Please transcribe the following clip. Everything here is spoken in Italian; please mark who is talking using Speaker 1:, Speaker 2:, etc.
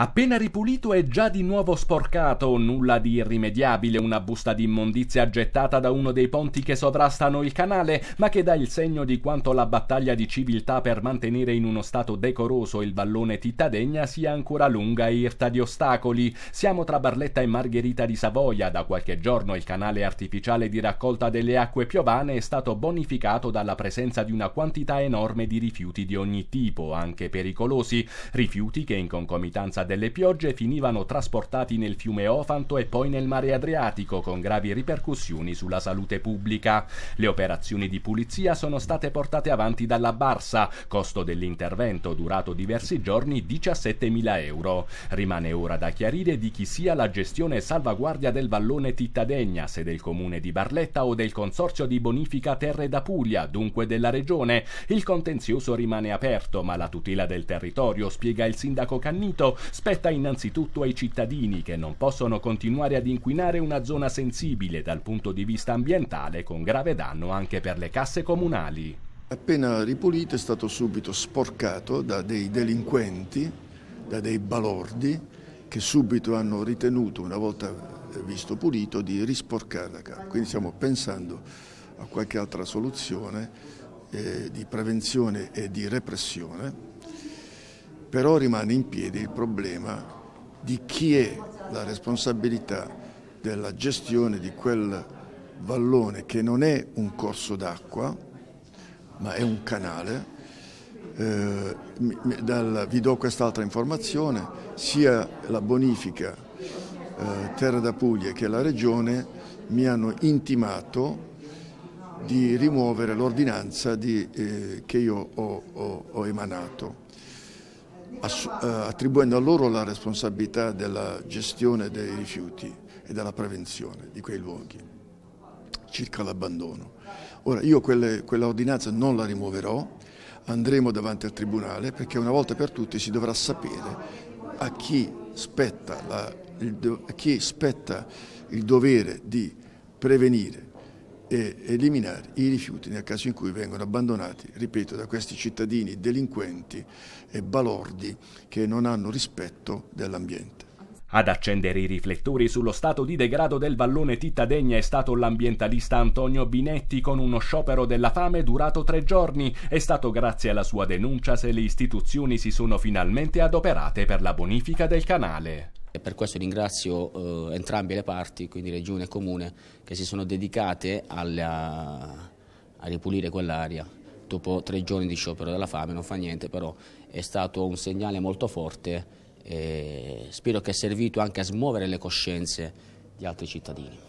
Speaker 1: Appena ripulito è già di nuovo sporcato, nulla di irrimediabile, una busta di immondizia gettata da uno dei ponti che sovrastano il canale, ma che dà il segno di quanto la battaglia di civiltà per mantenere in uno stato decoroso il vallone Tittadegna sia ancora lunga e irta di ostacoli. Siamo tra Barletta e Margherita di Savoia, da qualche giorno il canale artificiale di raccolta delle acque piovane è stato bonificato dalla presenza di una quantità enorme di rifiuti di ogni tipo, anche pericolosi, rifiuti che in concomitanza delle piogge finivano trasportati nel fiume Ofanto e poi nel mare Adriatico con gravi ripercussioni sulla salute pubblica. Le operazioni di pulizia sono state portate avanti dalla Barsa, costo dell'intervento durato diversi giorni 17.000 euro. Rimane ora da chiarire di chi sia la gestione e salvaguardia del vallone Tittadegna, se del comune di Barletta o del consorzio di bonifica Terre da Puglia, dunque della regione. Il contenzioso rimane aperto, ma la tutela del territorio, spiega il sindaco Cannito, spetta innanzitutto ai cittadini che non possono continuare ad inquinare una zona sensibile dal punto di vista ambientale con grave danno anche per le casse comunali.
Speaker 2: Appena ripulito è stato subito sporcato da dei delinquenti, da dei balordi che subito hanno ritenuto, una volta visto pulito, di risporcare la casa. Quindi stiamo pensando a qualche altra soluzione eh, di prevenzione e di repressione però rimane in piedi il problema di chi è la responsabilità della gestione di quel vallone che non è un corso d'acqua ma è un canale. Eh, dal, vi do quest'altra informazione, sia la bonifica eh, Terra da Puglia che la Regione mi hanno intimato di rimuovere l'ordinanza eh, che io ho, ho, ho emanato. Eh, attribuendo a loro la responsabilità della gestione dei rifiuti e della prevenzione di quei luoghi, circa l'abbandono. Ora io quelle, quella ordinanza non la rimuoverò, andremo davanti al Tribunale perché una volta per tutte si dovrà sapere a chi spetta, la, il, a chi spetta il dovere di prevenire e eliminare i rifiuti nel caso in cui vengono abbandonati, ripeto, da questi cittadini delinquenti e balordi che non hanno rispetto dell'ambiente.
Speaker 1: Ad accendere i riflettori sullo stato di degrado del vallone Tittadegna è stato l'ambientalista Antonio Binetti con uno sciopero della fame durato tre giorni. È stato grazie alla sua denuncia se le istituzioni si sono finalmente adoperate per la bonifica del canale. E per questo ringrazio eh, entrambe le parti, quindi Regione e Comune, che si sono dedicate alla, a ripulire quell'aria. Dopo tre giorni di sciopero della fame non fa niente, però è stato un segnale molto forte
Speaker 2: e spero che sia servito anche a smuovere le coscienze di altri cittadini.